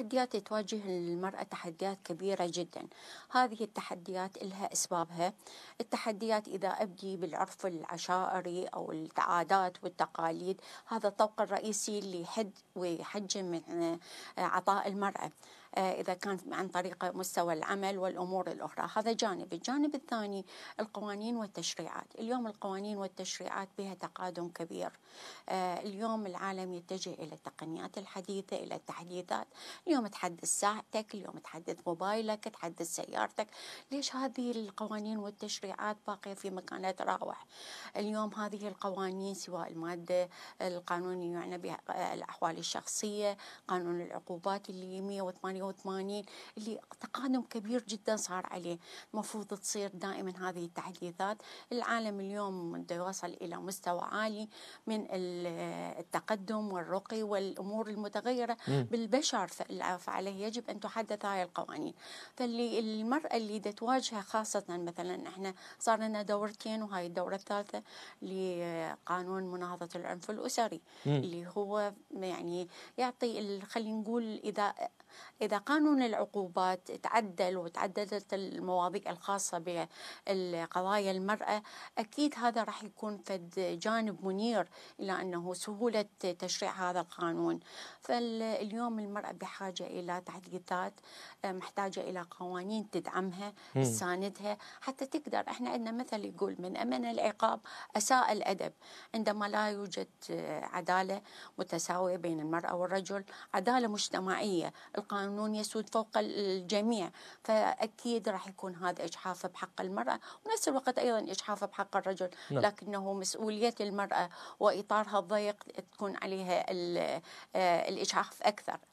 التحديات اللي تواجه المرأة تحديات كبيرة جدا هذه التحديات لها أسبابها التحديات إذا أبدي بالعرف العشائري أو العادات والتقاليد هذا الطوق الرئيسي اللي يحد ويحجم من آه، عطاء المرأة آه، إذا كان عن طريق مستوى العمل والأمور الأخرى هذا جانب الجانب الثاني القوانين والتشريعات اليوم القوانين والتشريعات بها تقادم كبير آه، اليوم العالم يتجه إلى التقنيات الحديثة إلى التحديثات اليوم تحدد ساعتك اليوم تحدد موبايلك تحدد سيارتك ليش هذه القوانين والتشريعات باقية في مكانة تراوح اليوم هذه القوانين سواء المادة القانونية يعنى بها آه، الأحوال الشخصية قانون العقوبات اللي 188 اللي تقادم كبير جدا صار عليه المفروض تصير دائما هذه التحديثات العالم اليوم يوصل إلى مستوى عالي من آه، التقدم والرقي والأمور المتغيرة م. بالبشر الفعالية يجب أن تحدث هاي القوانين فاللي المرأة اللي تواجهها خاصة مثلا احنا صار لنا دورتين وهاي الدورة الثالثة لقانون مناهضة العنف الأسري م. اللي هو يعني يعطي خلينا نقول إذا إذا قانون العقوبات تعدل وتعددت المواضيع الخاصة بقضايا المرأة أكيد هذا راح يكون فد جانب منير إلى أنه سهولة تشريع هذا القانون فاليوم المرأة بحاجة إلى تحديثات محتاجة إلى قوانين تدعمها تساندها حتى تقدر احنا عندنا مثل يقول من أمن العقاب أساء الأدب عندما لا يوجد عدالة متساوية بين المرأة والرجل عدالة مجتمعية القانون يسود فوق الجميع فأكيد راح يكون هذا إجحاف بحق المرأة ونفس الوقت أيضا إجحاف بحق الرجل نعم. لكنه مسؤولية المرأة وإطارها الضيق تكون عليها آه، الإجحاف أكثر